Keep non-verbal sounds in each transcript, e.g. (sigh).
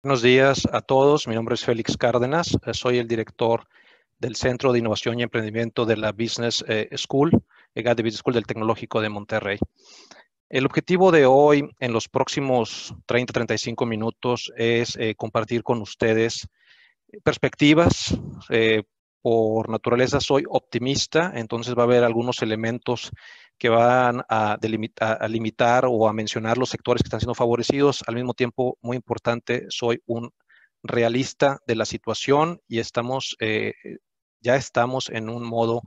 Buenos días a todos. Mi nombre es Félix Cárdenas. Eh, soy el director del Centro de Innovación y Emprendimiento de la Business eh, School, EGADE eh, Business School del Tecnológico de Monterrey. El objetivo de hoy, en los próximos 30-35 minutos, es compartir con ustedes perspectivas, por naturaleza soy optimista, entonces va a haber algunos elementos que van a, delimitar, limitar o a mencionar los sectores que están siendo favorecidos. Al mismo tiempo, muy importante, soy un realista de la situación y estamos, eh, ya estamos en un modo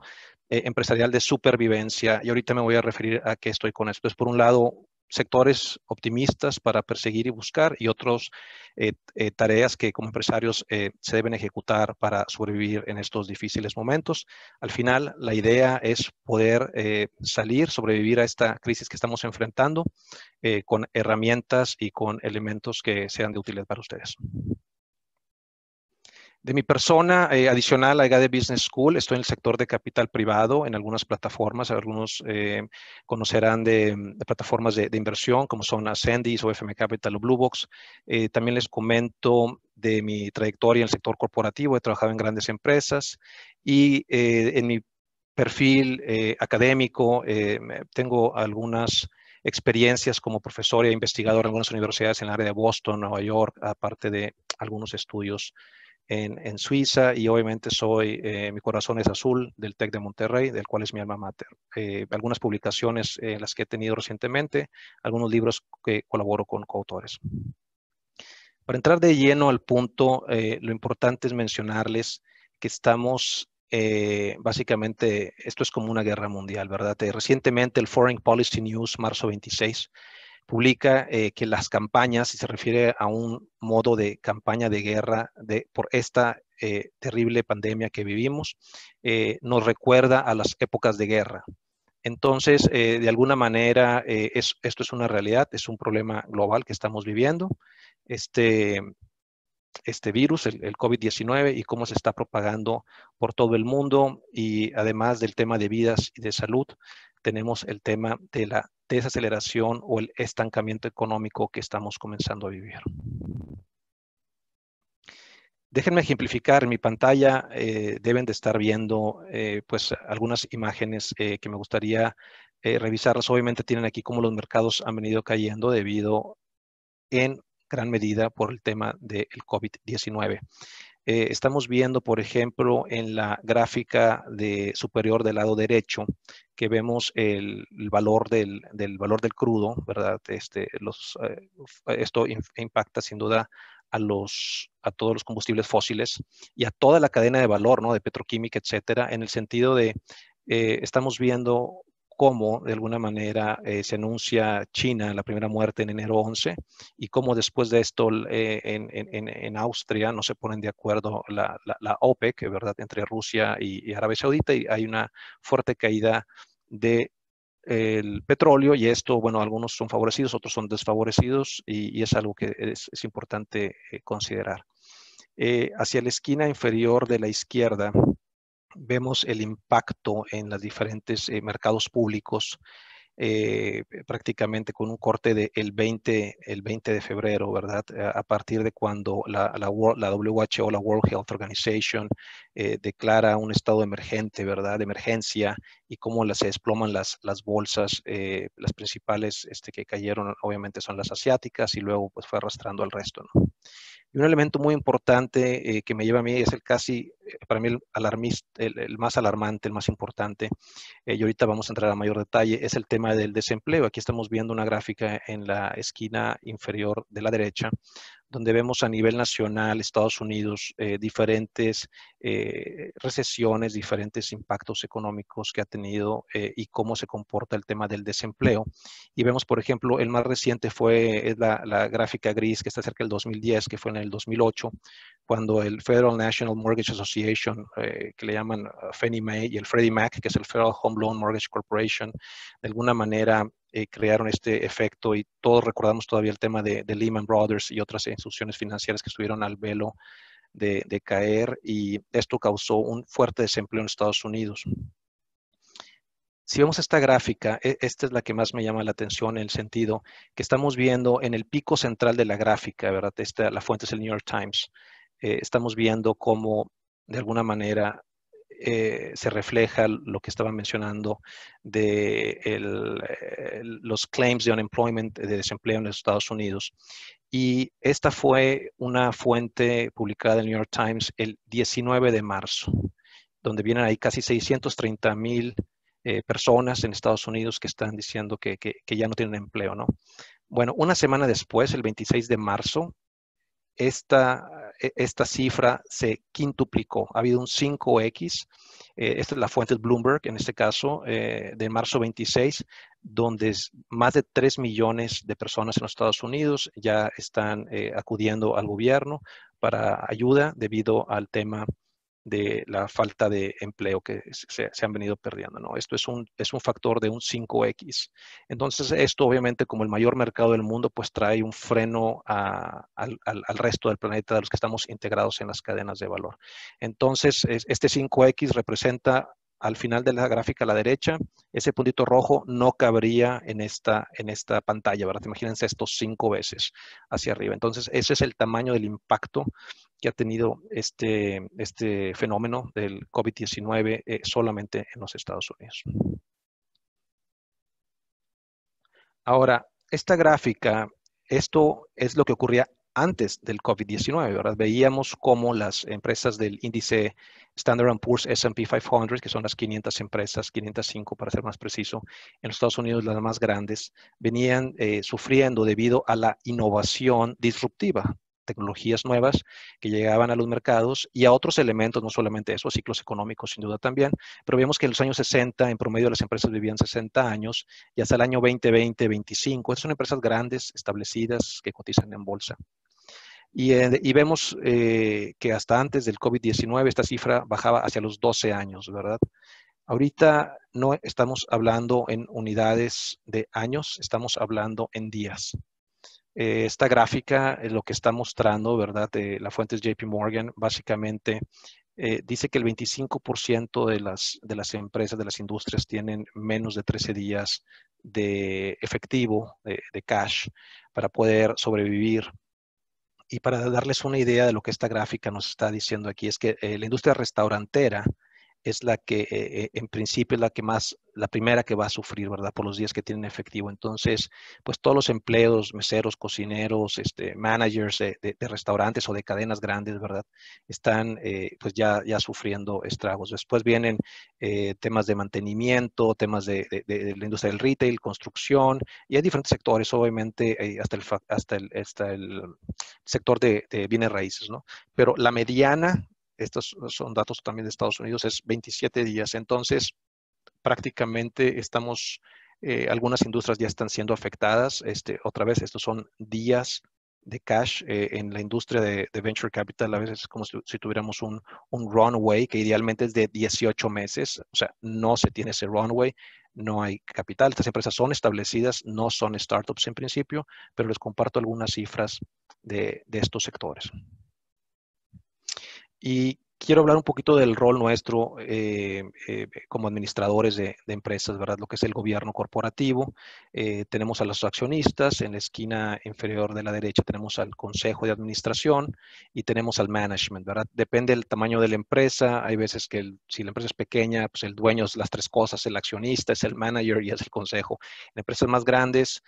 eh, empresarial de supervivencia. Y ahorita me voy a referir a qué estoy con esto. Entonces, por un lado, sectores optimistas para perseguir y buscar y otras eh, eh, tareas que como empresarios eh, se deben ejecutar para sobrevivir en estos difíciles momentos. Al final, la idea es poder salir, sobrevivir a esta crisis que estamos enfrentando con herramientas y con elementos que sean de utilidad para ustedes. De mi persona, eh, adicional a de Business School, estoy en el sector de capital privado, en algunas plataformas, algunos eh, conocerán de, plataformas de, inversión como son Ascendis o FM Capital o Bluebox. Eh, también les comento de mi trayectoria en el sector corporativo, he trabajado en grandes empresas y eh, en mi perfil académico tengo algunas experiencias como profesor e investigador en algunas universidades en el área de Boston, Nueva York, aparte de algunos estudios en, Suiza y obviamente soy, eh, mi corazón es azul del TEC de Monterrey, del cual es mi alma mater. Eh, algunas publicaciones en eh, las que he tenido recientemente, algunos libros que colaboro con coautores. Para entrar de lleno al punto, lo importante es mencionarles que estamos básicamente esto es como una guerra mundial, ¿verdad? recientemente el Foreign Policy News, marzo 26, publica eh, que las campañas, si se refiere a un modo de campaña de guerra de, por esta eh, terrible pandemia que vivimos, eh, nos recuerda a las épocas de guerra. Entonces, de alguna manera, esto es una realidad, es un problema global que estamos viviendo. Este, este virus, el, el COVID-19, y cómo se está propagando por todo el mundo. Y además del tema de vidas y de salud, tenemos el tema de la desaceleración o el estancamiento económico que estamos comenzando a vivir. Déjenme ejemplificar, en mi pantalla eh, deben de estar viendo eh, pues algunas imágenes eh, que me gustaría revisarlas. Obviamente tienen aquí cómo los mercados han venido cayendo debido en gran medida por el tema del COVID-19. Eh, estamos viendo, por ejemplo, en la gráfica de superior del lado derecho, que vemos el, valor del, valor del crudo, ¿verdad? Este, eh, esto impacta sin duda a, los, a todos los combustibles fósiles y a toda la cadena de valor, ¿no? De petroquímica, etcétera, en el sentido de eh, estamos viendo cómo de alguna manera eh, se anuncia China la primera muerte en enero 11 y cómo después de esto eh, en, en, en, Austria no se ponen de acuerdo la, la, la OPEC, ¿verdad?, entre Rusia y, Arabia Saudita y hay una fuerte caída del el petróleo y esto, bueno, algunos son favorecidos, otros son desfavorecidos y, y es algo que es, importante eh, considerar. hacia la esquina inferior de la izquierda vemos el impacto en los diferentes eh, mercados públicos eh, prácticamente con un corte del de 20, el 20 de febrero, ¿verdad? Eh, a partir de cuando la, la, WHO, la World Health Organization, declara un estado emergente, ¿verdad? De emergencia y cómo las, se desploman las, bolsas, las principales este, que cayeron obviamente son las asiáticas y luego pues fue arrastrando al resto, ¿no? Y un elemento muy importante eh, que me lleva a mí es el casi, eh, para mí, el, más alarmante, el más importante, eh, y ahorita vamos a entrar a mayor detalle, es el tema del desempleo. Aquí estamos viendo una gráfica en la esquina inferior de la derecha, donde vemos a nivel nacional, Estados Unidos, eh, diferentes eh, recesiones, diferentes impactos económicos que ha tenido eh, y cómo se comporta el tema del desempleo. Y vemos, por ejemplo, el más reciente fue la, gráfica gris que está cerca del 2010, que fue en el 2008, cuando el Federal National Mortgage Association, eh, que le llaman eh, Fannie Mae, y el Freddie Mac, que es el Federal Home Loan Mortgage Corporation, de alguna manera eh, crearon este efecto y todos recordamos todavía el tema de, Lehman Brothers y otras instituciones financieras que estuvieron al velo de, caer y esto causó un fuerte desempleo en Estados Unidos. Si vemos esta gráfica, e, esta es la que más me llama la atención en el sentido que estamos viendo en el pico central de la gráfica, ¿verdad? Esta, la fuente es el New York Times. Eh, estamos viendo cómo de alguna manera eh, se refleja lo que estaba mencionando de eh, los claims de unemployment, de desempleo en los Estados Unidos. Y esta fue una fuente publicada en el New York Times el 19 de marzo, donde vienen ahí casi 630 mil personas en Estados Unidos que están diciendo que, ya no tienen empleo, ¿no? Bueno, una semana después, el 26 de marzo, esta e, esta cifra se quintuplicó. Ha habido un 5X. Eh, esta es la fuente de Bloomberg, en este caso, eh, de marzo 26, donde más de 3 millones de personas en los Estados Unidos ya están eh, acudiendo al gobierno para ayuda debido al tema de la falta de empleo que se, han venido perdiendo. ¿no? Esto es un, es un factor de un 5X. Entonces, esto obviamente como el mayor mercado del mundo, pues trae un freno al, resto del planeta de los que estamos integrados en las cadenas de valor. Entonces, este 5X representa al final de la gráfica a la derecha, ese puntito rojo no cabría en esta, en esta pantalla, ¿verdad? Imagínense esto cinco veces hacia arriba. Entonces, ese es el tamaño del impacto que ha tenido este, este fenómeno del COVID-19 eh, solamente en los Estados Unidos. Ahora, esta gráfica, esto es lo que ocurría antes del COVID-19, ¿verdad? Veíamos cómo las empresas del índice Standard Poor's S&P 500, que son las 500 empresas, 505 para ser más preciso, en los Estados Unidos las más grandes, venían eh, sufriendo debido a la innovación disruptiva, tecnologías nuevas que llegaban a los mercados y a otros elementos, no solamente eso, ciclos económicos, sin duda también, pero vemos que en los años 60, en promedio las empresas vivían 60 años y hasta el año 2020, 25, son empresas grandes, establecidas, que cotizan en bolsa. Y, eh, vemos eh, que hasta antes del COVID-19 esta cifra bajaba hacia los 12 años, ¿verdad? Ahorita no estamos hablando en unidades de años, estamos hablando en días. Eh, esta gráfica, es eh, lo que está mostrando, ¿verdad? la fuente es JP Morgan, básicamente eh, dice que el 25% de las, empresas, de las industrias, tienen menos de 13 días de efectivo, de cash, para poder sobrevivir. Y para darles una idea de lo que esta gráfica nos está diciendo aquí, es que la industria restaurantera, es la que eh, en principio es la que más, la primera que va a sufrir, ¿verdad? Por los días que tienen efectivo. Entonces, pues todos los empleos, meseros, cocineros, este, managers de, restaurantes o de cadenas grandes, ¿verdad? Están eh, pues ya, ya sufriendo estragos. Después vienen eh, temas de mantenimiento, temas de, la industria del retail, construcción, y hay diferentes sectores, obviamente, hasta, el, hasta, el, hasta el sector de, bienes raíces, ¿no? Pero la mediana estos son datos también de Estados Unidos, es 27 días. Entonces, prácticamente estamos, eh, algunas industrias ya están siendo afectadas. Este, otra vez, estos son días de cash eh, en la industria de, venture capital, a veces es como si, tuviéramos un, runway que idealmente es de 18 meses, o sea, no se tiene ese runway, no hay capital, estas empresas son establecidas, no son startups en principio, pero les comparto algunas cifras de estos sectores. Y quiero hablar un poquito del rol nuestro eh, eh, como administradores de, empresas, ¿verdad? Lo que es el gobierno corporativo. Eh, tenemos a los accionistas, en la esquina inferior de la derecha tenemos al consejo de administración y tenemos al management, ¿verdad? Depende del tamaño de la empresa. Hay veces que si la empresa es pequeña, pues el dueño es las tres cosas, el accionista es el manager y es el consejo. En empresas más grandes,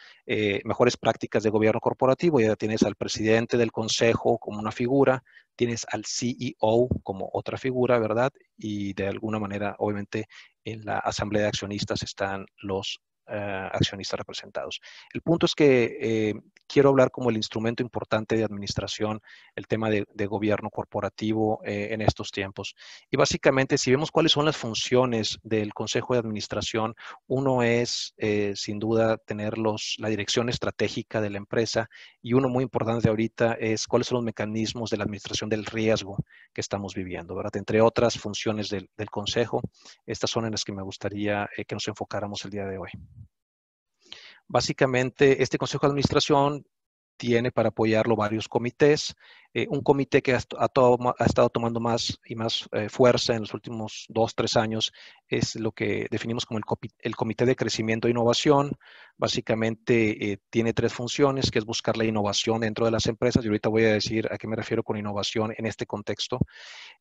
mejores prácticas de gobierno corporativo, ya tienes al presidente del consejo como una figura, tienes al CEO como otra figura, ¿verdad? Y de alguna manera, obviamente, en la asamblea de accionistas están los eh, accionistas representados. El punto es que eh, quiero hablar como el instrumento importante de administración, el tema de, gobierno corporativo eh, en estos tiempos. Y básicamente, si vemos cuáles son las funciones del Consejo de Administración, uno es, sin duda, tener la dirección estratégica de la empresa y uno muy importante ahorita es cuáles son los mecanismos de la administración del riesgo que estamos viviendo, ¿verdad? Entre otras funciones del, Consejo, estas son en las que me gustaría que nos enfocáramos el día de hoy. Básicamente, este Consejo de Administración tiene para apoyarlo varios comités. Eh, un comité que ha, estado tomando más y más eh, fuerza en los últimos dos, tres años es lo que definimos como el, Comité de Crecimiento e Innovación. Básicamente eh, tiene tres funciones, que es buscar la innovación dentro de las empresas. Y ahorita voy a decir a qué me refiero con innovación en este contexto,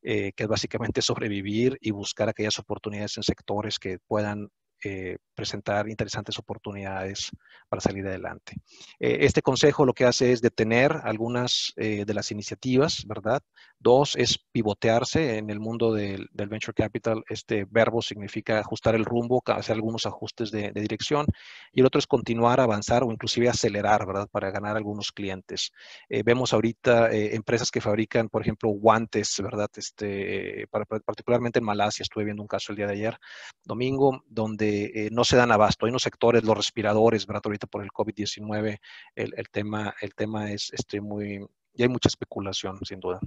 que es básicamente sobrevivir y buscar aquellas oportunidades en sectores que puedan eh, presentar interesantes oportunidades para salir adelante. Eh, este consejo lo que hace es detener algunas eh, de las iniciativas, ¿verdad? Dos es pivotearse. En el mundo del, venture capital, este verbo significa ajustar el rumbo, hacer algunos ajustes de, dirección. Y el otro es continuar, avanzar o inclusive acelerar, ¿verdad? Para ganar algunos clientes. vemos ahorita empresas que fabrican, por ejemplo, guantes, ¿verdad? Este, particularmente en Malasia, estuve viendo un caso el día de ayer, domingo, donde eh, no se dan abasto. Hay unos sectores, los respiradores, ¿verdad? Ahorita por el COVID-19 el, tema, el tema es este, muy... Y hay mucha especulación, sin duda.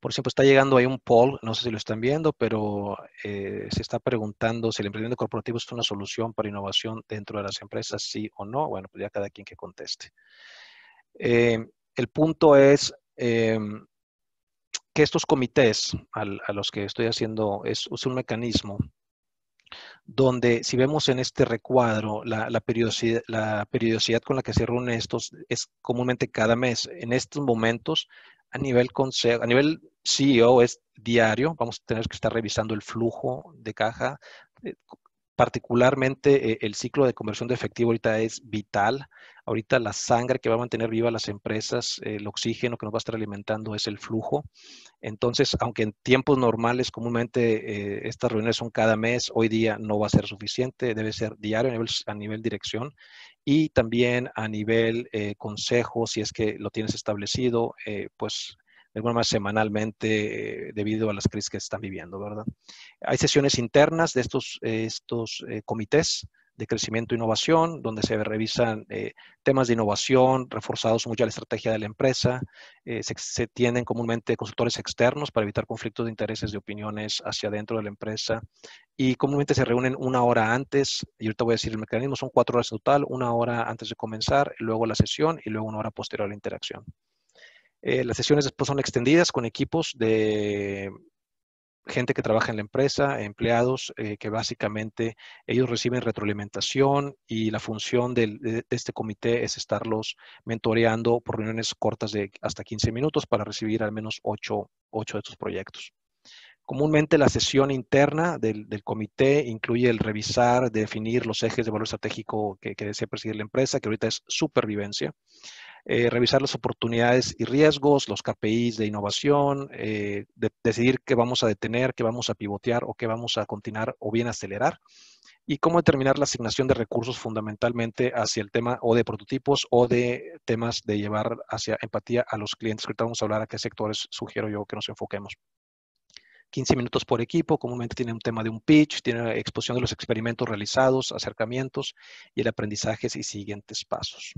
Por ejemplo, está llegando ahí un poll, no sé si lo están viendo, pero eh, se está preguntando si el emprendimiento corporativo es una solución para innovación dentro de las empresas, sí o no. Bueno, pues ya cada quien que conteste. Eh, el punto es que estos comités a los que estoy haciendo es un mecanismo donde si vemos en este recuadro, la, la, periodicidad, con la que se reúnen estos es comúnmente cada mes. En estos momentos, a nivel consejo, a nivel CEO es diario, vamos a tener que estar revisando el flujo de caja. Eh, particularmente eh, el ciclo de conversión de efectivo ahorita es vital. Ahorita la sangre que va a mantener viva las empresas, el oxígeno que nos va a estar alimentando es el flujo. Entonces, aunque en tiempos normales comúnmente eh, estas reuniones son cada mes, hoy día no va a ser suficiente, debe ser diario a nivel, dirección y también a nivel eh, consejo, si es que lo tienes establecido, eh, pues de alguna manera semanalmente debido a las crisis que están viviendo, ¿verdad? Hay sesiones internas de estos, estos comités de crecimiento e innovación, donde se revisan eh, temas de innovación reforzados mucho a la estrategia de la empresa. Eh, se, se, tienen comúnmente consultores externos para evitar conflictos de intereses de opiniones hacia adentro de la empresa. Y comúnmente se reúnen una hora antes, y ahorita voy a decir el mecanismo, son cuatro horas en total, una hora antes de comenzar, luego la sesión y luego una hora posterior a la interacción. Eh, las sesiones después son extendidas con equipos de gente que trabaja en la empresa, empleados, eh, que básicamente ellos reciben retroalimentación y la función de, este comité es estarlos mentoreando por reuniones cortas de hasta 15 minutos para recibir al menos 8, de estos proyectos. Comúnmente la sesión interna del, comité incluye el revisar, definir los ejes de valor estratégico que, desea presidir la empresa, que ahorita es supervivencia. Eh, revisar las oportunidades y riesgos, los KPIs de innovación, eh, decidir qué vamos a detener, qué vamos a pivotear o qué vamos a continuar o bien acelerar, y cómo determinar la asignación de recursos fundamentalmente hacia el tema o de prototipos o de temas de llevar hacia empatía a los clientes. Ahorita vamos a hablar a qué sectores sugiero yo que nos enfoquemos. 15 minutos por equipo, comúnmente tiene un tema de un pitch, tiene exposición de los experimentos realizados, acercamientos y el aprendizaje y siguientes pasos.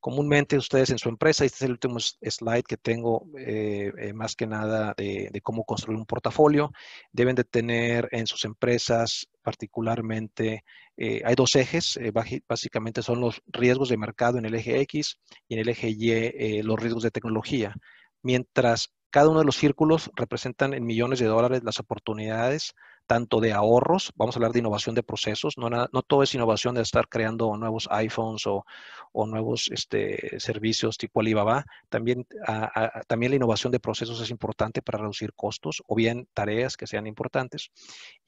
Comúnmente ustedes en su empresa, este es el último slide que tengo eh, eh, más que nada de, cómo construir un portafolio, deben de tener en sus empresas particularmente, eh, hay dos ejes, básicamente son los riesgos de mercado en el eje X y en el eje Y los riesgos de tecnología. Mientras cada uno de los círculos representan en millones de dólares las oportunidades tanto de ahorros, vamos a hablar de innovación de procesos, no, no todo es innovación de estar creando nuevos iPhones o, o nuevos este, servicios tipo Alibaba, también, también la innovación de procesos es importante para reducir costos o bien tareas que sean importantes.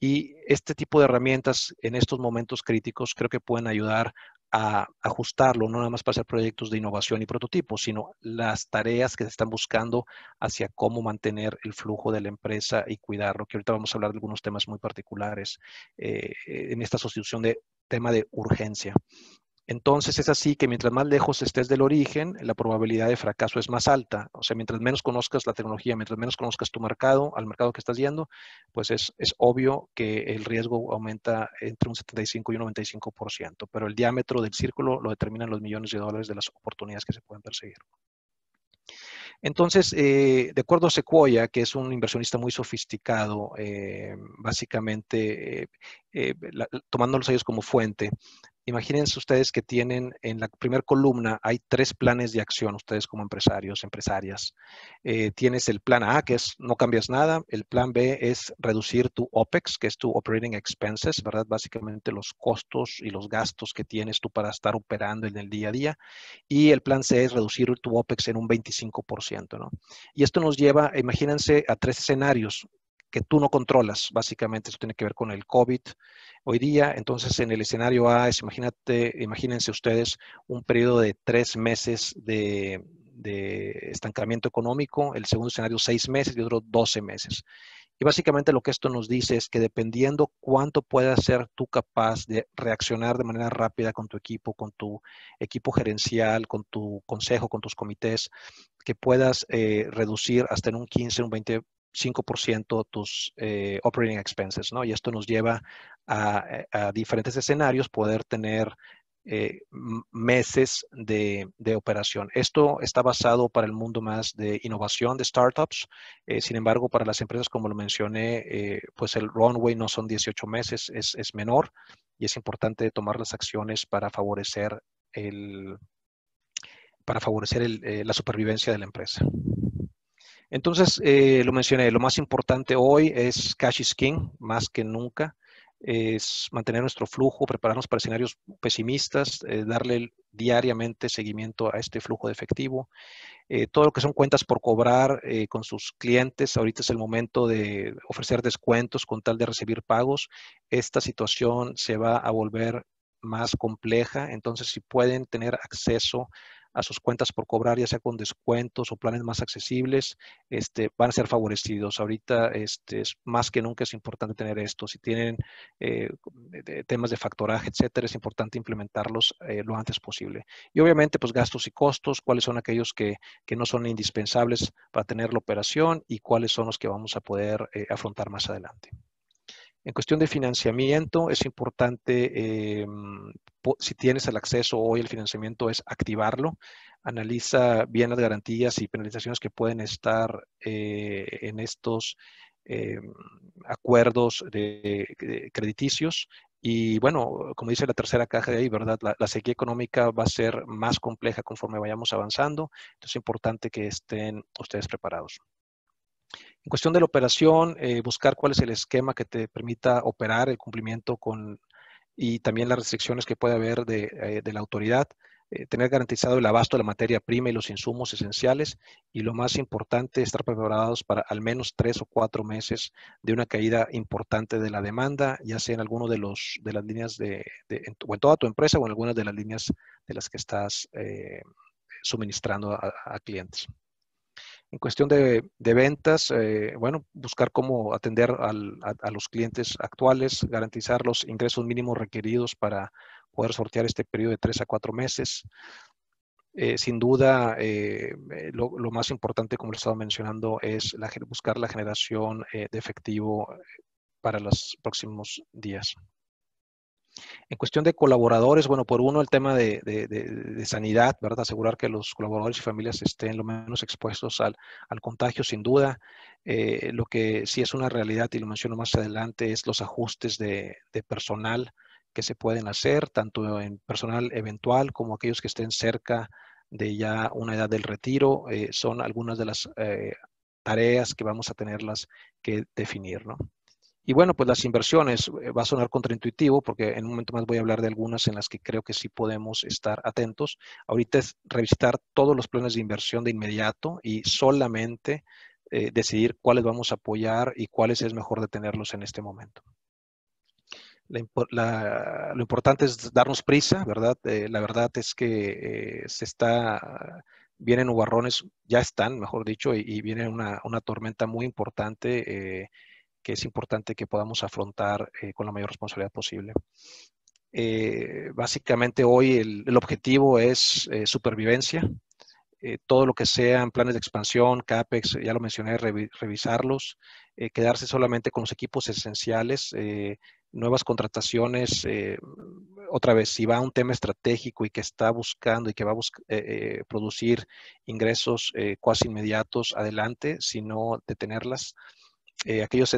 Y este tipo de herramientas en estos momentos críticos creo que pueden ayudar a ajustarlo, no nada más para hacer proyectos de innovación y prototipos, sino las tareas que se están buscando hacia cómo mantener el flujo de la empresa y cuidarlo, que ahorita vamos a hablar de algunos temas muy particulares eh, en esta sustitución de tema de urgencia. Entonces es así que mientras más lejos estés del origen, la probabilidad de fracaso es más alta. O sea, mientras menos conozcas la tecnología, mientras menos conozcas tu mercado, al mercado que estás yendo, pues es, obvio que el riesgo aumenta entre un 75 y un 95%, pero el diámetro del círculo lo determinan los millones de dólares de las oportunidades que se pueden perseguir. Entonces, eh, de acuerdo a Sequoia, que es un inversionista muy sofisticado, eh, básicamente eh, eh tomando los como fuente, Imagínense ustedes que tienen en la primera columna hay tres planes de acción, ustedes como empresarios, empresarias. Eh, tienes el plan A, que es no cambias nada. El plan B es reducir tu OPEX, que es tu operating expenses, ¿verdad? Básicamente los costos y los gastos que tienes tú para estar operando en el día a día. Y el plan C es reducir tu OPEX en un 25%, ¿no? Y esto nos lleva, imagínense, a tres escenarios que tú no controlas, básicamente eso tiene que ver con el COVID hoy día. Entonces, en el escenario A, es, imagínate, imagínense ustedes un periodo de tres meses de, estancamiento económico, el segundo escenario seis meses y otro doce meses. Y básicamente lo que esto nos dice es que dependiendo cuánto puedas ser tú capaz de reaccionar de manera rápida con tu equipo, con tu equipo gerencial, con tu consejo, con tus comités, que puedas eh, reducir hasta en un 15, un 20 5% tus eh, operating expenses, ¿no? Y esto nos lleva a, eh, diferentes escenarios poder tener eh, meses de, operación. Esto está basado para el mundo más de innovación de startups. sin embargo, para las empresas, como lo mencioné, pues el runway no son 18 meses, es, menor y es importante tomar las acciones para favorecer el para favorecer la supervivencia de la empresa. Entonces, eh, lo mencioné, lo más importante hoy es cash is king, más que nunca, es mantener nuestro flujo, prepararnos para escenarios pesimistas, eh, darle diariamente seguimiento a este flujo de efectivo. Eh, todo lo que son cuentas por cobrar con sus clientes, ahorita es el momento de ofrecer descuentos con tal de recibir pagos. Esta situación se va a volver más compleja, entonces si pueden tener acceso a sus cuentas por cobrar, ya sea con descuentos o planes más accesibles, este, van a ser favorecidos. Ahorita este, es más que nunca es importante tener esto. Si tienen eh, temas de factoraje, etcétera, es importante implementarlos eh, lo antes posible. Y obviamente, pues gastos y costos, cuáles son aquellos que, no son indispensables para tener la operación y cuáles son los que vamos a poder eh, afrontar más adelante. En cuestión de financiamiento, es importante, eh, mm, si tienes el acceso hoy al financiamiento, es activarlo. Analiza bien las garantías y penalizaciones que pueden estar eh, en estos eh, mm, acuerdos de, crediticios. Y bueno, como dice la tercera caja de ahí, ¿verdad? La, la, sequía económica va a ser más compleja conforme vayamos avanzando. Entonces es importante que estén ustedes preparados. En cuestión de la operación, eh, buscar cuál es el esquema que te permita operar el cumplimiento con y también las restricciones que puede haber de, eh, la autoridad, eh, tener garantizado el abasto de la materia prima y los insumos esenciales y lo más importante, estar preparados para al menos tres o cuatro meses de una caída importante de la demanda, ya sea en alguna de, de las líneas de, o en toda tu empresa o en algunas de las líneas de las que estás suministrando a clientes en cuestión de, ventas, eh, bueno, buscar cómo atender a, los clientes actuales, garantizar los ingresos mínimos requeridos para poder sortear este periodo de tres a cuatro meses. Eh, sin duda, eh, lo, más importante, como he estaba mencionando, es buscar la generación de efectivo para los próximos días. En cuestión de colaboradores, bueno, por uno el tema de, sanidad, ¿verdad? Asegurar que los colaboradores y familias estén lo menos expuestos al, contagio, sin duda. Eh, lo que sí es una realidad, y lo menciono más adelante, es los ajustes de, personal que se pueden hacer, tanto en personal eventual como aquellos que estén cerca de ya una edad del retiro, eh, son algunas de las eh, tareas que vamos a tenerlas que definir, ¿no? Y bueno, pues las inversiones, eh, va a sonar contraintuitivo porque en un momento más voy a hablar de algunas en las que creo que sí podemos estar atentos. Ahorita es revisitar todos los planes de inversión de inmediato y solamente eh, decidir cuáles vamos a apoyar y cuáles es mejor detenerlos en este momento. lo importante es darnos prisa, ¿verdad? Eh, la verdad es que se está vienen nubarrones, ya están, mejor dicho, y, viene una, tormenta muy importante que es importante que podamos afrontar eh, con la mayor responsabilidad posible. Eh, básicamente hoy el, objetivo es eh, supervivencia. todo lo que sean planes de expansión, CAPEX, ya lo mencioné, revisarlos, quedarse solamente con los equipos esenciales, nuevas contrataciones, otra vez, si va a un tema estratégico y que está buscando y que va a producir ingresos eh, inmediatos, adelante, sino detenerlas. Eh, aquellos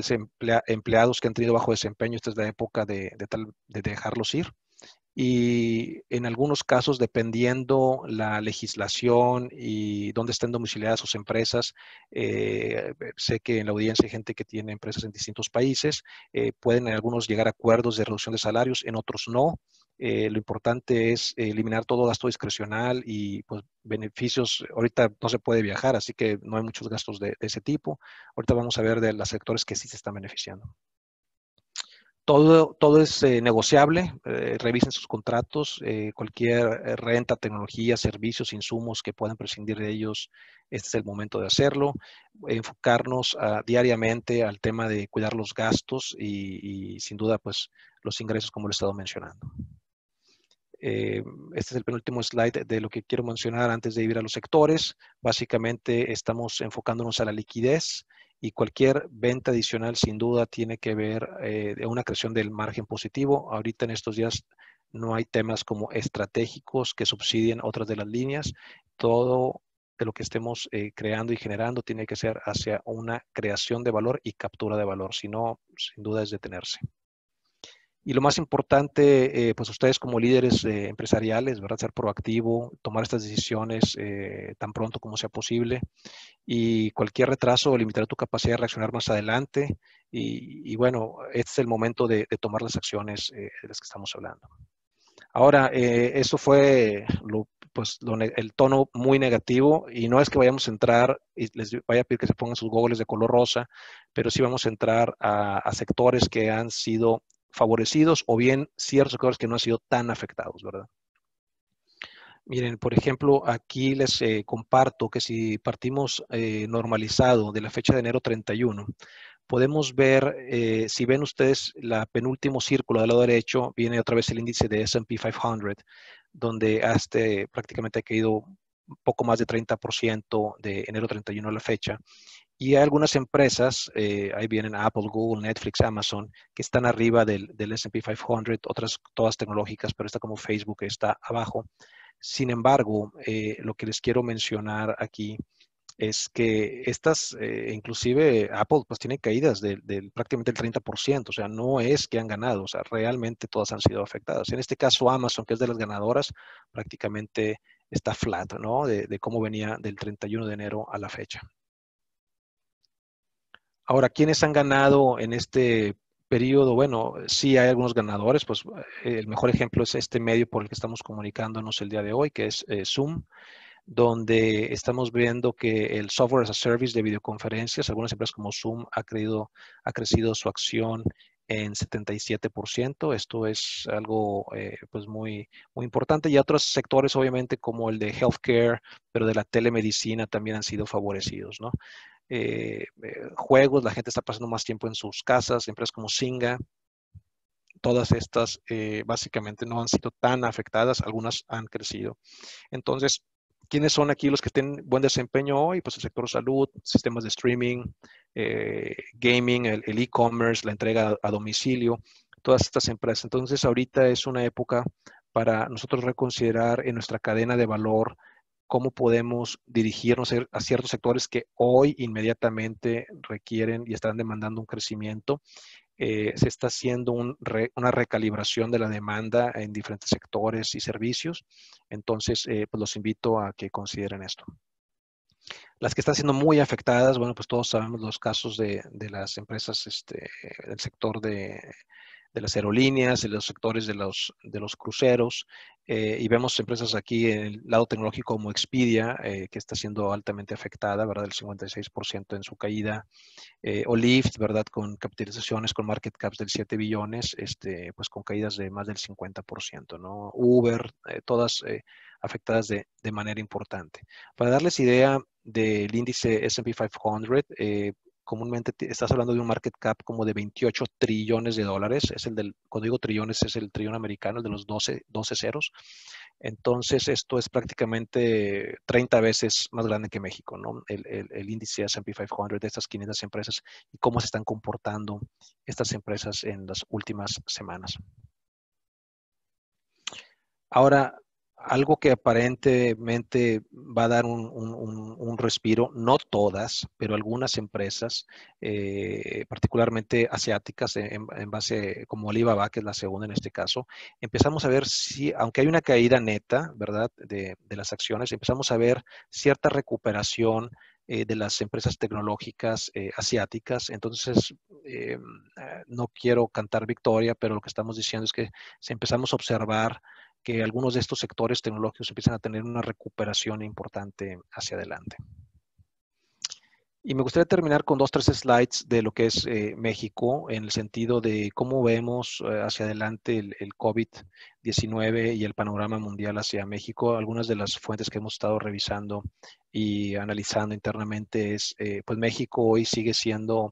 empleados que han tenido bajo desempeño, esta es la época de, dejarlos ir. Y en algunos casos, dependiendo la legislación y dónde estén domiciliadas sus empresas, eh, sé que en la audiencia hay gente que tiene empresas en distintos países, eh, pueden en algunos llegar a acuerdos de reducción de salarios, en otros no. Eh, lo importante es eliminar todo gasto discrecional y pues, beneficios. Ahorita no se puede viajar, así que no hay muchos gastos de, ese tipo. Ahorita vamos a ver de los sectores que sí se están beneficiando. Todo, es eh, negociable, eh, revisen sus contratos, cualquier renta, tecnología, servicios, insumos que puedan prescindir de ellos, este es el momento de hacerlo. Enfocarnos ah, diariamente al tema de cuidar los gastos y, y sin duda pues los ingresos como lo he estado mencionando. Eh, este es el penúltimo slide de lo que quiero mencionar antes de ir a los sectores. Básicamente estamos enfocándonos a la liquidez y cualquier venta adicional sin duda tiene que ver con eh, una creación del margen positivo. Ahorita en estos días no hay temas como estratégicos que subsidien otras de las líneas. Todo lo que estemos eh, creando y generando tiene que ser hacia una creación de valor y captura de valor, si no, sin duda es detenerse. Y lo más importante, eh, pues ustedes como líderes eh, empresariales, ¿verdad? Ser proactivo, tomar estas decisiones eh, tan pronto como sea posible y cualquier retraso limitará tu capacidad de reaccionar más adelante. Y, bueno, este es el momento de, tomar las acciones de las que estamos hablando. Ahora, eso fue pues, el tono muy negativo y no es que vayamos a entrar y les vaya a pedir que se pongan sus goggles de color rosa, pero sí vamos a entrar a sectores que han sido favorecidos o bien ciertos sectores que no han sido tan afectados, ¿verdad? Miren, por ejemplo, aquí les eh, comparto que si partimos eh, normalizado de la fecha de enero 31, podemos ver, eh, si ven ustedes la penúltimo círculo del lado derecho, viene otra vez el índice de S&P 500, donde este prácticamente ha caído un poco más de 30% de enero 31 a la fecha. Y hay algunas empresas, eh, ahí vienen Apple, Google, Netflix, Amazon, que están arriba del, del SP 500, otras todas tecnológicas, pero está como Facebook, está abajo. Sin embargo, eh, lo que les quiero mencionar aquí es que estas, eh, inclusive Apple, pues tiene caídas del prácticamente el 30%, o sea, no es que han ganado, o sea, realmente todas han sido afectadas. En este caso, Amazon, que es de las ganadoras, prácticamente está flat, ¿no? de cómo venía del 31 de enero a la fecha. Ahora, ¿quiénes han ganado en este periodo? Bueno, sí hay algunos ganadores, pues eh, el mejor ejemplo es este medio por el que estamos comunicándonos el día de hoy, que es eh, Zoom donde estamos viendo que el software as a service de videoconferencias, algunas empresas como Zoom ha, creído, ha crecido su acción en 77%. Esto es algo eh, pues muy, muy importante. Y otros sectores, obviamente, como el de healthcare, pero de la telemedicina también han sido favorecidos. ¿no? Eh, eh, juegos, la gente está pasando más tiempo en sus casas, empresas como Singa, todas estas eh, básicamente no han sido tan afectadas, algunas han crecido. Entonces, ¿quiénes son aquí los que tienen buen desempeño hoy? Pues el sector salud, sistemas de streaming, gaming, el e-commerce, la entrega a, a domicilio, todas estas empresas. Entonces, ahorita es una época para nosotros reconsiderar en nuestra cadena de valor cómo podemos dirigirnos a ciertos sectores que hoy inmediatamente requieren y están demandando un crecimiento. Eh, se está haciendo un una recalibración de la demanda en diferentes sectores y servicios. Entonces, eh, pues los invito a que consideren esto. Las que están siendo muy afectadas, bueno, pues todos sabemos los casos de, de las empresas este, del sector de de las aerolíneas, de los sectores de los, de los cruceros, eh, y vemos empresas aquí en el lado tecnológico como Expedia, eh, que está siendo altamente afectada, ¿verdad? El 56% en su caída, eh, o Lyft, ¿verdad? Con capitalizaciones, con market caps del 7 billones, este, pues con caídas de más del 50%, ¿no? Uber, todas afectadas de, de, manera importante. Para darles idea del índice SP 500, comúnmente estás hablando de un market cap como de 28 trillones de dólares, es el del, cuando digo trillones, es el trillón americano, el de los 12, 12 ceros. Entonces, esto es prácticamente 30 veces más grande que México, ¿no? El, el, el índice S&P 500 de estas 500 empresas y cómo se están comportando estas empresas en las últimas semanas. Ahora, algo que aparentemente va a dar un, respiro, no todas, pero algunas empresas, eh, particularmente asiáticas, en, base como Alibaba, que es la segunda en este caso, empezamos a ver si, aunque hay una caída neta, ¿verdad?, de, de las acciones, empezamos a ver cierta recuperación eh, de las empresas tecnológicas eh, asiáticas. Entonces, eh, no quiero cantar victoria, pero lo que estamos diciendo es que si empezamos a observar que algunos de estos sectores tecnológicos empiezan a tener una recuperación importante hacia adelante. Y me gustaría terminar con dos, tres slides de lo que es eh, México en el sentido de cómo vemos eh, hacia adelante el, COVID-19 y el panorama mundial hacia México. Algunas de las fuentes que hemos estado revisando y analizando internamente es, eh, pues México hoy sigue siendo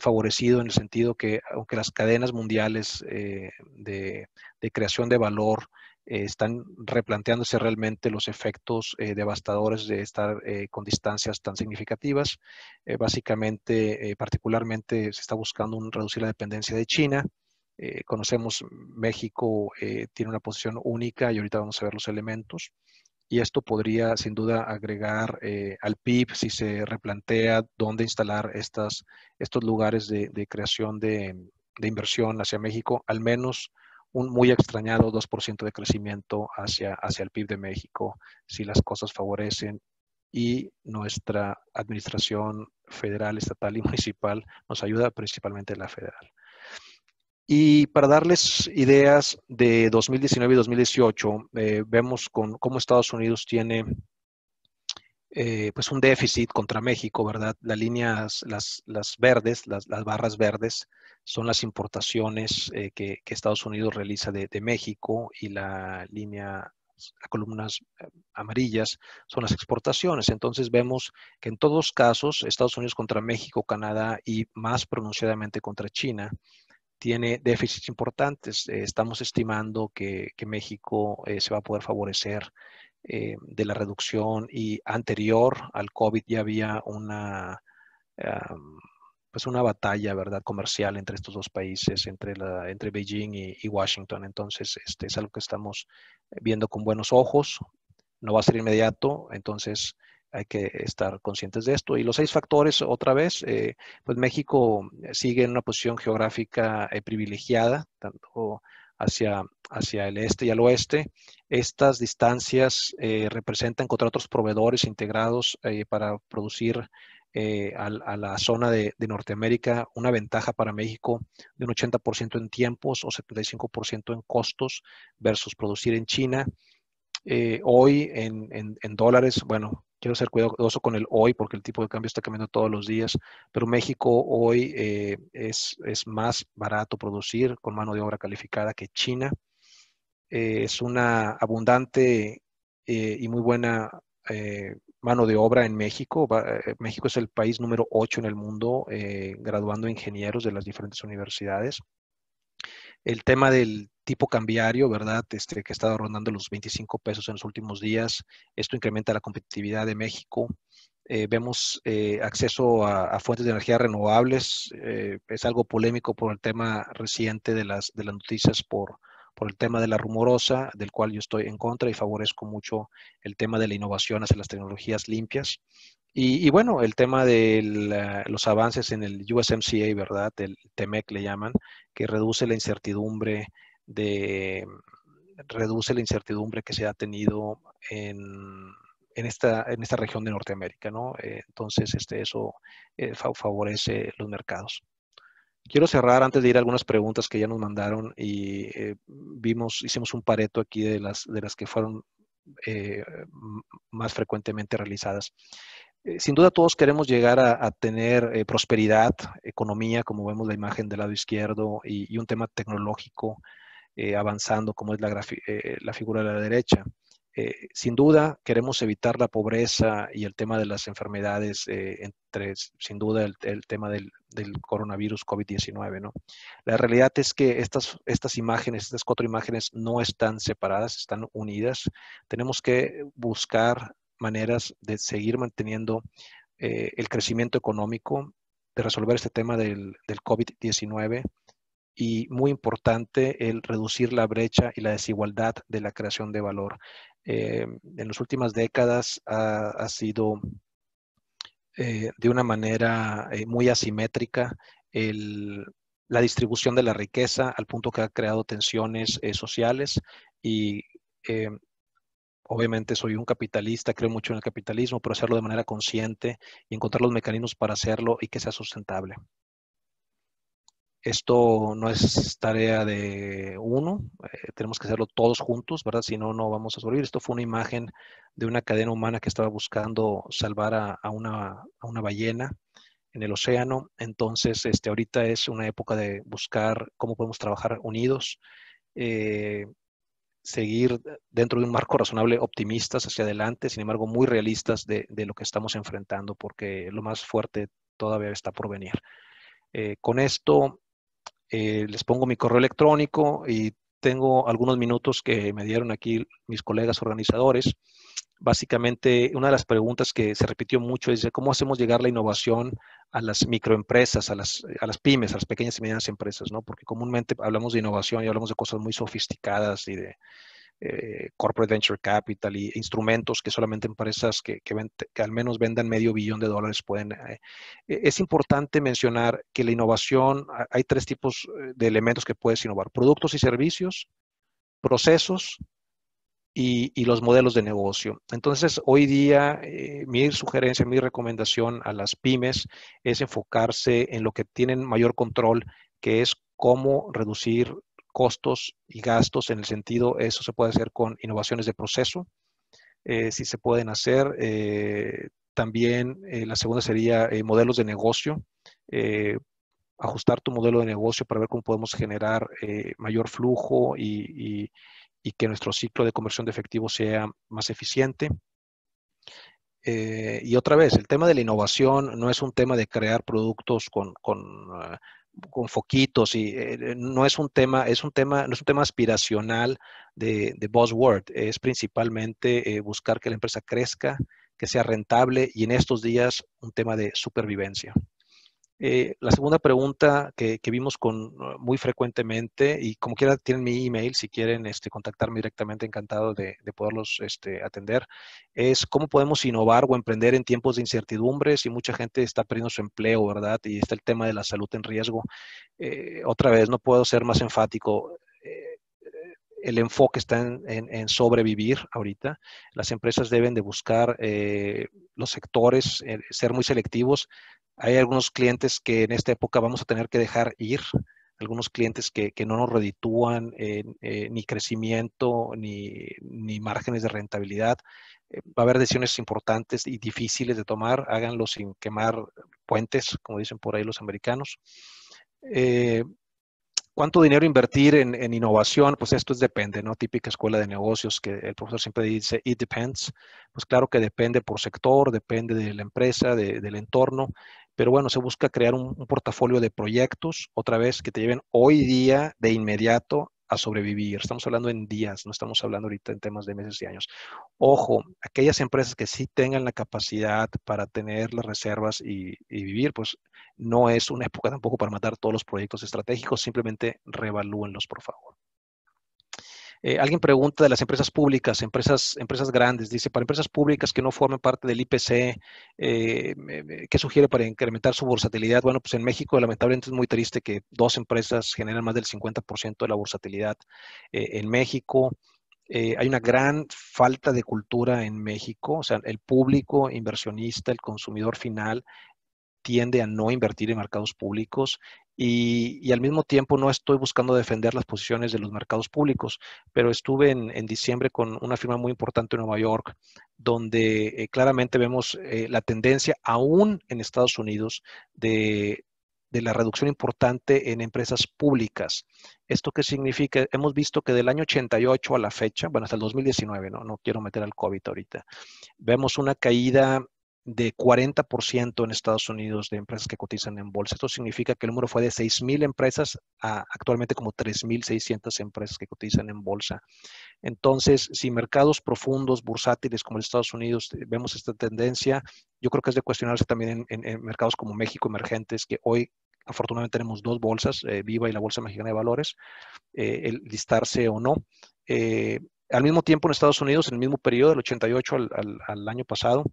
favorecido en el sentido que aunque las cadenas mundiales de creación de valor, eh, están replanteándose realmente los efectos eh, devastadores de estar eh, con distancias tan significativas. básicamente, particularmente, se está buscando reducir la dependencia de China. conocemos México tiene una posición única y ahorita vamos a ver los elementos. Y esto podría sin duda agregar al PIB si se replantea dónde instalar estas, estos lugares de, creación de, de inversión hacia México, al menos un muy extrañado 2% de crecimiento hacia, hacia el PIB de México si las cosas favorecen y nuestra administración federal, estatal y (laughs) municipal nos ayuda principalmente la federal. Y para darles ideas de 2019 y 2018, eh, vemos con, cómo Estados Unidos tiene eh, pues un déficit contra México, ¿verdad? Las líneas, las, verdes, las, barras verdes son las importaciones eh, que, Estados Unidos realiza de, México y la línea, las columnas eh, amarillas son las exportaciones. Entonces vemos que en todos casos, Estados Unidos contra México, Canadá y más pronunciadamente contra China, tiene déficits importantes. estamos estimando que, que México se va a poder favorecer eh, de la reducción y anterior al COVID ya había una, ah, mm, pues una batalla, ¿verdad?, comercial entre estos dos países, entre, la, entre Beijing y, Washington. Entonces, este es algo que estamos viendo con buenos ojos. No va a ser inmediato, entonces hay que estar conscientes de esto. Y los seis factores, otra vez, eh, pues México sigue en una posición geográfica eh, privilegiada, tanto hacia, hacia el este y al oeste. Estas distancias eh, representan contra otros proveedores integrados eh, para producir eh, a, la zona de, de, Norteamérica una ventaja para México de un 80% en tiempos o 75% en costos versus producir en China eh, hoy en, en, dólares, bueno, quiero ser cuidadoso con el hoy porque el tipo de cambio está cambiando todos los días, pero México hoy eh, es, es, más barato producir con mano de obra calificada que China. Eh, es una abundante y muy buena mano de obra en México. México es el país número 8 en el mundo graduando ingenieros de las diferentes universidades. El tema del tipo cambiario, ¿verdad? Este, que ha estado rondando los 25 pesos en los últimos días. Esto incrementa la competitividad de México. Eh, vemos eh, acceso a, fuentes de energía renovables. Eh, es algo polémico por el tema reciente de las, de las noticias por, por el tema de la rumorosa, del cual yo estoy en contra y favorezco mucho el tema de la innovación hacia las tecnologías limpias. Y, bueno, el tema de los avances en el USMCA, ¿verdad? El TEMEC le llaman, que reduce la incertidumbre de reduce la incertidumbre que se ha tenido en, esta, región de Norteamérica, eh, entonces, este, eso eh, favorece los mercados. Quiero cerrar antes de ir a algunas preguntas que ya nos mandaron y eh, vimos, hicimos un pareto aquí de las, que fueron más frecuentemente realizadas. sin duda todos queremos llegar a, tener prosperidad, economía, como vemos la imagen del lado izquierdo, y un tema tecnológico eh, avanzando, como es la, eh, la, figura de la derecha. Eh, sin duda, queremos evitar la pobreza y el tema de las enfermedades, entre, sin duda, el, el tema del, del coronavirus COVID-19. ¿no? La realidad es que estas, estas imágenes, estas cuatro imágenes, no están separadas, están unidas. Tenemos que buscar maneras de seguir manteniendo el crecimiento económico, de resolver este tema del, del COVID-19 y muy importante el reducir la brecha y la desigualdad de la creación de valor. Eh, en las últimas décadas ha, sido eh, de una manera eh, muy asimétrica la distribución de la riqueza al punto que ha creado tensiones sociales y obviamente soy un capitalista, creo mucho en el capitalismo, pero hacerlo de manera consciente y encontrar los mecanismos para hacerlo y que sea sustentable. Esto no es tarea de uno, eh, tenemos que hacerlo todos juntos, ¿verdad? Si no, no vamos a sobrevivir. Esto fue una imagen de una cadena humana que estaba buscando salvar a, una, a una, ballena en el océano. Entonces, este, ahorita es una época de buscar cómo podemos trabajar unidos, eh, seguir dentro de un marco razonable optimistas hacia adelante, sin embargo, muy realistas de, de lo que estamos enfrentando, porque lo más fuerte todavía está por venir. Eh, con esto eh, les pongo mi correo electrónico y tengo algunos minutos que me dieron aquí mis colegas organizadores. Básicamente, una de las preguntas que se repitió mucho es cómo hacemos llegar la innovación a las microempresas, a las, a las pymes, a las pequeñas y medianas empresas, ¿no? Porque comúnmente hablamos de innovación y hablamos de cosas muy sofisticadas y de, eh, corporate venture capital y instrumentos que solamente empresas que, que, al menos vendan medio billón de dólares pueden. Eh, e-, es importante mencionar que la innovación, hay tres tipos eh, de elementos que puedes innovar, productos y servicios, procesos y, los modelos de negocio. Entonces, hoy día, mi sugerencia, mi recomendación a las pymes es enfocarse en lo que tienen mayor control, que es cómo reducir costos y gastos en el sentido, eso se puede hacer con innovaciones de proceso, eh, si se pueden hacer. Eh, también eh, la segunda sería modelos de negocio, ajustar tu modelo de negocio para ver cómo podemos generar mayor flujo y, que nuestro ciclo de conversión de efectivo sea más eficiente. y otra vez, el tema de la innovación no es un tema de crear productos con, con foquitos y eh, eh, no es un tema, es un tema, no es un tema aspiracional de, de buzzword, es principalmente eh, buscar que la empresa crezca, que sea rentable y en estos días un tema de supervivencia. Eh, la segunda pregunta que, vimos con, uh, muy frecuentemente, y como quiera tienen mi email, si quieren este, contactarme directamente, encantado de, poderlos este, atender, es cómo podemos innovar o emprender en tiempos de incertidumbre si mucha gente está perdiendo su empleo, ¿verdad? Y está el tema de la salud en riesgo. Eh, otra vez, no puedo ser más enfático el enfoque está en, sobrevivir ahorita. Las empresas deben de buscar eh, los sectores, eh, ser muy selectivos. Hay algunos clientes que en esta época vamos a tener que dejar ir, algunos clientes que, no nos reditúan eh, ni crecimiento ni, ni, márgenes de rentabilidad. va a haber decisiones importantes y difíciles de tomar. Háganlo sin quemar puentes, como dicen por ahí los americanos. ¿Cuánto dinero invertir en, innovación? Pues esto es depende, ¿no? Típica escuela de negocios que el profesor siempre dice, it depends. Pues claro que depende por sector, depende de la empresa, de, del entorno, pero bueno, se busca crear un, un, portafolio de proyectos, otra vez, que te lleven hoy día de inmediato a sobrevivir. Estamos hablando en días, no estamos hablando ahorita en temas de meses y años. Ojo, aquellas empresas que sí tengan la capacidad para tener las reservas y, vivir, pues no es una época tampoco para matar todos los proyectos estratégicos, simplemente revalúenlos, por favor. Eh, alguien pregunta de las empresas públicas, empresas, empresas grandes, dice, para empresas públicas que no forman parte del IPC, eh, ¿qué sugiere para incrementar su versatilidad? Bueno, pues en México lamentablemente es muy triste que dos empresas generan más del 50% de la versatilidad eh, en México. hay una gran falta de cultura en México, o sea, el público inversionista, el consumidor final tiende a no invertir en mercados públicos y, al mismo tiempo no estoy buscando defender las posiciones de los mercados públicos, pero estuve en, en diciembre con una firma muy importante en Nueva York, donde eh, claramente vemos eh, la tendencia aún en Estados Unidos de, la reducción importante en empresas públicas. ¿Esto qué significa? Hemos visto que del año 88 a la fecha, bueno, hasta el 2019, no, no quiero meter al COVID ahorita, vemos una caída de 40% en Estados Unidos de empresas que cotizan en bolsa. Esto significa que el número fue de 6.000 empresas a actualmente como 3.600 empresas que cotizan en bolsa. Entonces, si mercados profundos, bursátiles como los Estados Unidos, eh, vemos esta tendencia, yo creo que es de cuestionarse también en, mercados como México emergentes, que hoy afortunadamente tenemos dos bolsas, eh, Viva y la Bolsa Mexicana de Valores, eh, el listarse o no. al mismo tiempo en Estados Unidos, en el mismo periodo, del 88 al año pasado,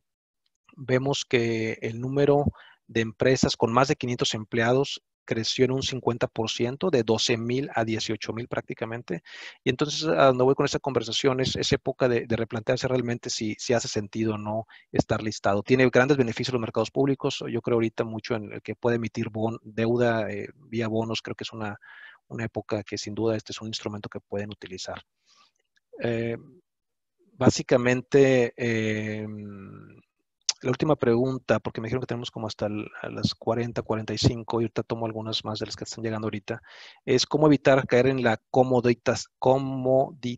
vemos que el número de empresas con más de 500 empleados creció en un 50%, de 12.000 a 18.000 prácticamente. Y entonces, a donde voy con esta conversación, es, es época de, replantearse realmente si, si hace sentido o no estar listado. Tiene grandes beneficios los mercados públicos. Yo creo ahorita mucho en el que puede emitir deuda eh, vía bonos. Creo que es una, época que sin duda este es un instrumento que pueden utilizar. Eh, básicamente, em, la última pregunta, porque me dijeron que tenemos como hasta las 40, 45, y ahorita tomo algunas más de las que están llegando ahorita, es cómo evitar caer en la comoditas, commodities,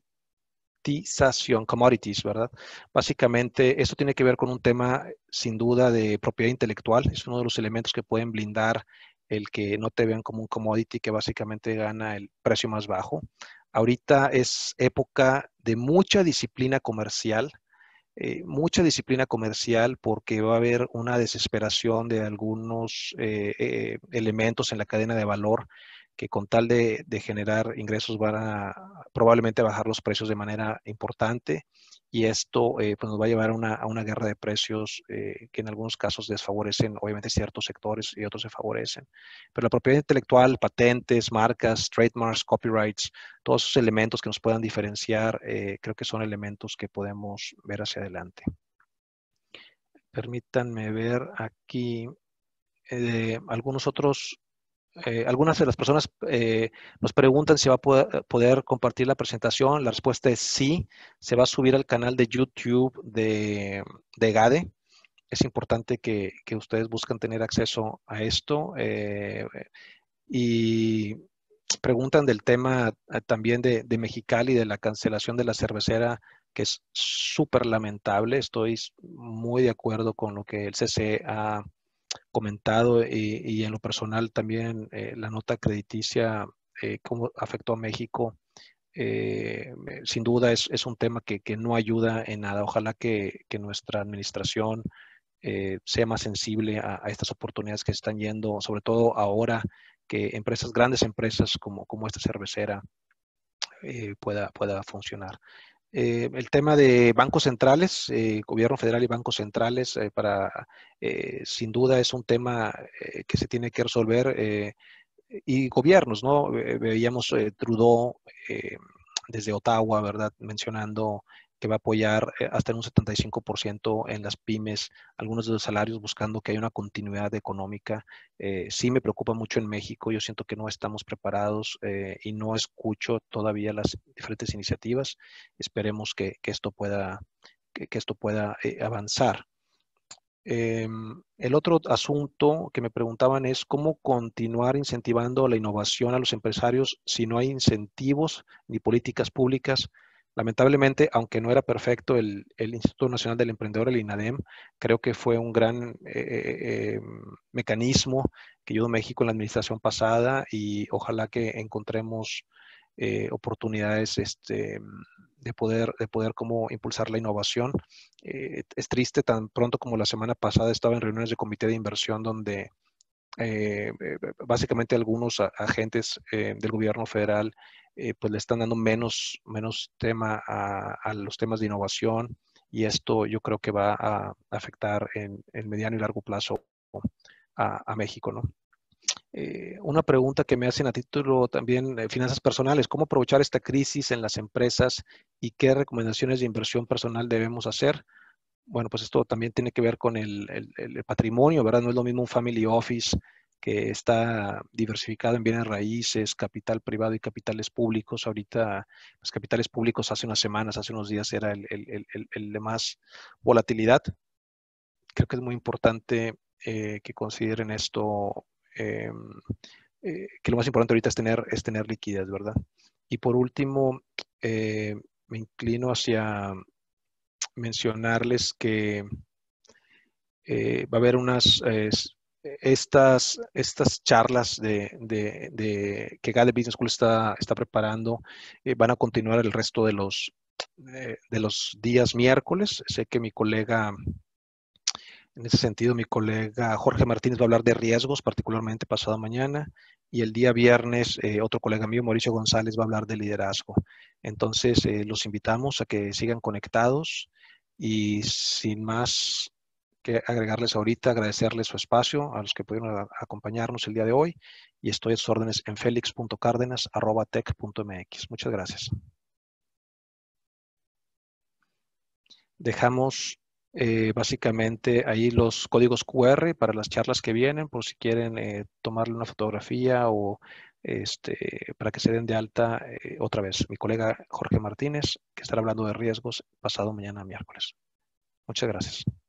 ¿verdad? Básicamente, esto tiene que ver con un tema sin duda de propiedad intelectual, es uno de los elementos que pueden blindar el que no te vean como un commodity que básicamente gana el precio más bajo. Ahorita es época de mucha disciplina comercial eh, mucha disciplina comercial porque va a haber una desesperación de algunos eh, eh, elementos en la cadena de valor que con tal de, generar ingresos van a probablemente bajar los precios de manera importante y esto eh, pues nos va a llevar a una, guerra de precios eh, que en algunos casos desfavorecen obviamente ciertos sectores y otros se favorecen. Pero la propiedad intelectual, patentes, marcas, trademarks, copyrights, todos esos elementos que nos puedan diferenciar, eh, creo que son elementos que podemos ver hacia adelante. Permítanme ver aquí algunos otros eh, algunas de las personas eh, nos preguntan si va a eh, poder, compartir la presentación. La respuesta es sí. Se va a subir al canal de YouTube de, GADE. Es importante que, ustedes busquen tener acceso a esto. y preguntan del tema también de, de Mexicali, de la cancelación de la cervecera, que es súper lamentable. Estoy muy de acuerdo con lo que el CCA comentado eh, y, en lo personal también eh, la nota crediticia, eh, cómo afectó a México, eh, sin duda es, es un tema que, que, no ayuda en nada. Ojalá que, nuestra administración sea más sensible a, estas oportunidades que están yendo, sobre todo ahora que empresas, grandes empresas como, como esta cervecera, pueda, pueda funcionar. Eh, el tema de bancos centrales, eh, gobierno federal y bancos centrales, eh, para, sin duda es un tema que se tiene que resolver. y gobiernos, ¿no? Veíamos Trudeau desde Ottawa, ¿verdad? Mencionando que va a apoyar eh, hasta en un 75% en las pymes, algunos de los salarios buscando que haya una continuidad económica. Eh, sí me preocupa mucho en México, yo siento que no estamos preparados eh, y no escucho todavía las diferentes iniciativas. Esperemos que, que esto pueda, que, esto pueda avanzar. Em, el otro asunto que me preguntaban es cómo continuar incentivando la innovación a los empresarios si no hay incentivos ni políticas públicas Lamentablemente, aunque no era perfecto, el, Instituto Nacional del Emprendedor, el INADEM, creo que fue un gran eh, eh, eh, mecanismo que ayudó a México en la administración pasada y ojalá que encontremos oportunidades este, de, poder, de poder como impulsar la innovación. es triste, tan pronto como la semana pasada estaba en reuniones de comité de inversión donde básicamente algunos agentes del gobierno federal eh, pues le están dando menos, menos tema a, los temas de innovación y esto yo creo que va a afectar en, mediano y largo plazo a, México, ¿no? Eh, una pregunta que me hacen a título también de finanzas personales, ¿cómo aprovechar esta crisis en las empresas y qué recomendaciones de inversión personal debemos hacer? Bueno, pues esto también tiene que ver con el, el patrimonio, ¿verdad? No es lo mismo un family office que está diversificado en bienes raíces, capital privado y capitales públicos. Ahorita, los pues, capitales públicos hace unas semanas, hace unos días era el, el, el, el de más volatilidad. Creo que es muy importante eh, que consideren esto, eh, eh, que lo más importante ahorita es tener, es tener liquidez, ¿verdad? Y por último, me inclino hacia mencionarles que va a haber unas estas, estas charlas de, que Gale Business School está, está preparando eh, van a continuar el resto de los, eh, de los días miércoles. Sé que mi colega, en ese sentido, mi colega Jorge Martínez va a hablar de riesgos, particularmente pasado mañana. Y el día viernes, eh, otro colega mío, Mauricio González, va a hablar de liderazgo. Entonces, los invitamos a que sigan conectados. Y sin más, que agregarles ahorita, agradecerles su espacio a los que pudieron acompañarnos el día de hoy y estoy a sus órdenes en felix.cárdenas.tech.mx. Muchas gracias. Dejamos eh, básicamente ahí los códigos QR para las charlas que vienen, por si quieren eh, tomarle una fotografía o este, para que se den de alta eh, otra vez. Mi colega Jorge Martínez, que estará hablando de riesgos pasado mañana miércoles. Muchas gracias.